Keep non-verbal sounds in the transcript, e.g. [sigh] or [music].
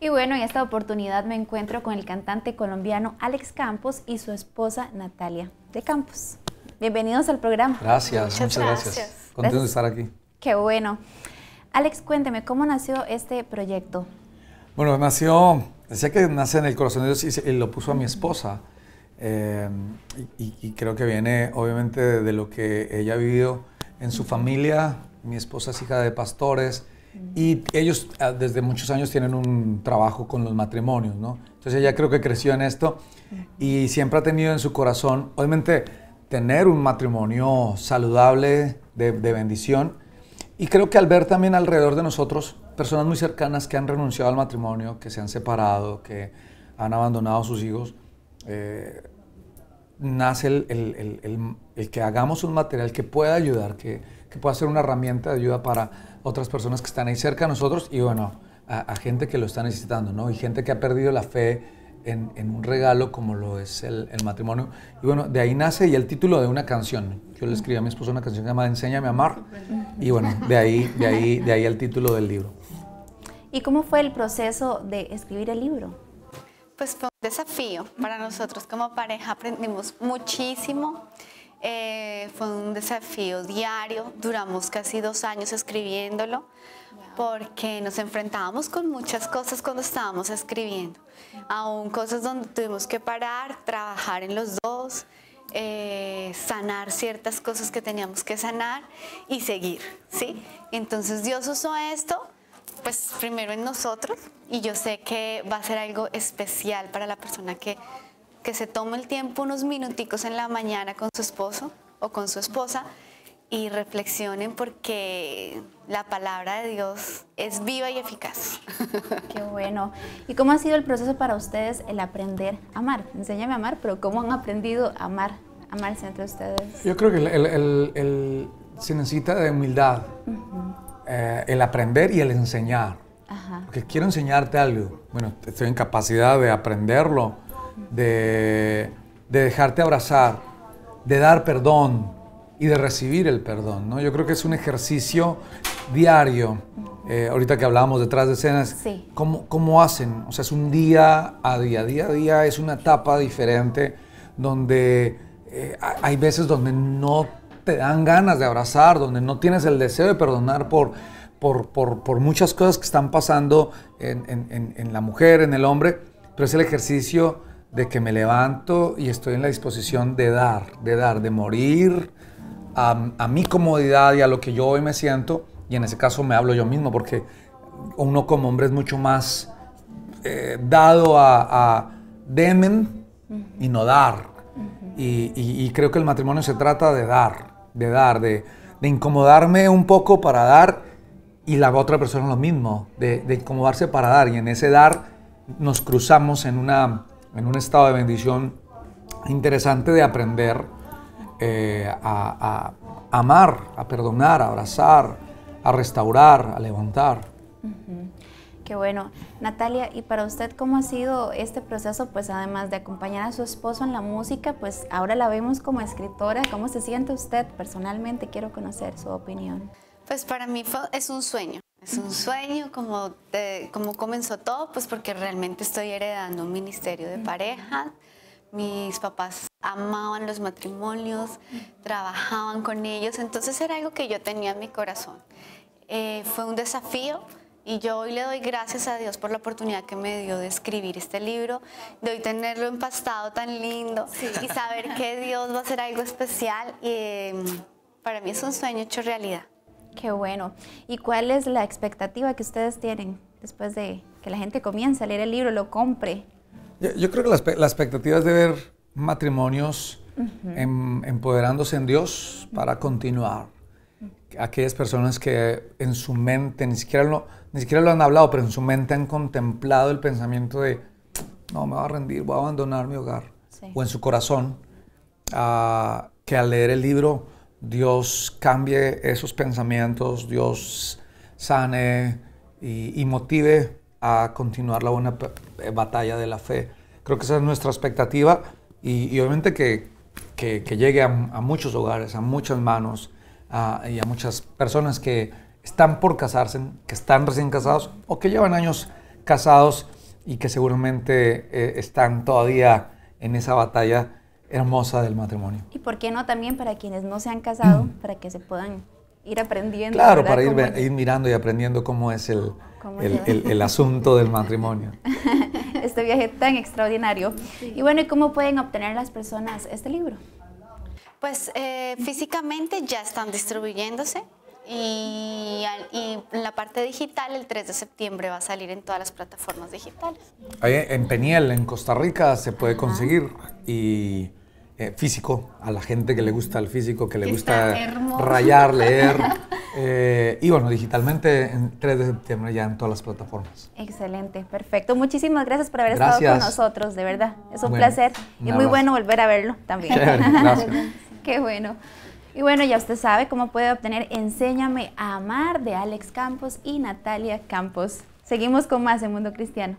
Y bueno, en esta oportunidad me encuentro con el cantante colombiano Alex Campos y su esposa Natalia de Campos. Bienvenidos al programa. Gracias, muchas, gracias. Contento de estar aquí. Qué bueno. Alex, cuénteme, ¿cómo nació este proyecto? Bueno, nació, decía que nace en el corazón de Dios y, lo puso a mi esposa. Eh, y, creo que viene obviamente de, lo que ella ha vivido en su familia. Mi esposa es hija de pastores y ellos ah, desde muchos años tienen un trabajo con los matrimonios, ¿no? Entonces ella creo que creció en esto y siempre ha tenido en su corazón, obviamente, tener un matrimonio saludable, de, bendición. Y creo que al ver también alrededor de nosotros personas muy cercanas que han renunciado al matrimonio, que se han separado, que han abandonado a sus hijos, eh, nace el, que hagamos un material que pueda ayudar, que, pueda ser una herramienta de ayuda para otras personas que están ahí cerca de nosotros y bueno, a, gente que lo está necesitando, ¿no? Y gente que ha perdido la fe en, un regalo como lo es el, matrimonio. Y bueno, de ahí nace y el título de una canción. Yo le escribí a mi esposo una canción que se llama Enséñame a amar y bueno, de ahí, de ahí, de ahí el título del libro. ¿Y cómo fue el proceso de escribir el libro? pues fue un desafío para nosotros como pareja, aprendimos muchísimo. Eh, fue un desafío diario, duramos casi dos años escribiéndolo porque nos enfrentábamos con muchas cosas cuando estábamos escribiendo, aún cosas donde tuvimos que parar, trabajar en los dos, eh, sanar ciertas cosas que teníamos que sanar y seguir, ¿sí? Entonces Dios usó esto pues primero en nosotros y yo sé que va a ser algo especial para la persona que, se toma el tiempo unos minuticos en la mañana con su esposo o con su esposa y reflexionen porque la palabra de Dios es viva y eficaz. [laughs] Qué bueno. ¿Y cómo ha sido el proceso para ustedes el aprender a amar? Enséñame a amar, pero ¿cómo han aprendido a amar, amarse entre ustedes? Yo creo que se necesita de humildad. Eh, el aprender y el enseñar. Ajá. Porque quiero enseñarte algo. Bueno, estoy en capacidad de aprenderlo, de, dejarte abrazar, de dar perdón y de recibir el perdón. ¿no? Yo creo que es un ejercicio diario. Eh, ahorita que hablábamos detrás de escenas, ¿cómo, hacen? O sea, es un día a día, día a día es una etapa diferente donde eh, hay veces donde no te dan ganas de abrazar, donde no tienes el deseo de perdonar por, por, muchas cosas que están pasando en, la mujer, en el hombre, pero es el ejercicio de que me levanto y estoy en la disposición de dar, de dar, de morir a, mi comodidad y a lo que yo hoy me siento. Y en ese caso me hablo yo mismo, porque uno como hombre es mucho más eh, dado a, demen y no dar. y creo que el matrimonio se trata de dar, de dar, de, incomodarme un poco para dar y la otra persona lo mismo, de, incomodarse para dar. Y en ese dar nos cruzamos en, una, en un estado de bendición interesante de aprender eh, a, amar, a perdonar, a abrazar, a restaurar, a levantar. Qué bueno. Natalia, ¿y para usted cómo ha sido este proceso? Pues además de acompañar a su esposo en la música, pues ahora la vemos como escritora. ¿Cómo se siente usted personalmente? Quiero conocer su opinión. Pues para mí es un sueño. Es un sueño, como, como comenzó todo, pues porque realmente estoy heredando un ministerio de pareja. Mis papás amaban los matrimonios, trabajaban con ellos, entonces era algo que yo tenía en mi corazón. Eh, fue un desafío, y yo hoy le doy gracias a Dios por la oportunidad que me dio de escribir este libro, de hoy tenerlo empastado tan lindo y saber que Dios va a hacer algo especial. Y, eh, para mí es un sueño hecho realidad. Qué bueno. ¿Y cuál es la expectativa que ustedes tienen después de que la gente comience a leer el libro, lo compre? Yo, creo que la, expectativa es de ver matrimonios em, empoderándose en Dios para continuar aquellas personas que en su mente, ni siquiera, lo, ni siquiera lo han hablado, pero en su mente han contemplado el pensamiento de, no, me voy a rendir, voy a abandonar mi hogar. O en su corazón, ah, que al leer el libro Dios cambie esos pensamientos, Dios sane y, motive a continuar la buena eh, batalla de la fe. Creo que esa es nuestra expectativa y, obviamente que, que, llegue a, a, muchos hogares, a muchas manos y a muchas personas que están por casarse, que están recién casados o que llevan años casados y que seguramente eh, están todavía en esa batalla hermosa del matrimonio. Y por qué no también para quienes no se han casado, mm. para que se puedan ir aprendiendo. Claro, para ir, ir, mirando y aprendiendo cómo es el, el, asunto del matrimonio. [laughs] este viaje tan extraordinario. Y bueno, ¿y cómo pueden obtener las personas este libro? Pues eh, físicamente ya están distribuyéndose y, en la parte digital el 3 de septiembre va a salir en todas las plataformas digitales. en Peniel, en Costa Rica, se puede conseguir y eh, físico, a la gente que le gusta el físico, que le gusta rayar, leer. [laughs] Eh, y bueno, digitalmente el 3 de septiembre ya en todas las plataformas. Excelente, perfecto. Muchísimas gracias por haber estado con nosotros, de verdad. Es un placer y muy bueno volver a verlo también. gracias. [laughs] Qué bueno. Y bueno, ya usted sabe cómo puede obtener Enséñame a amar de Alex Campos y Natalia Campos. Seguimos con más en Mundo Cristiano.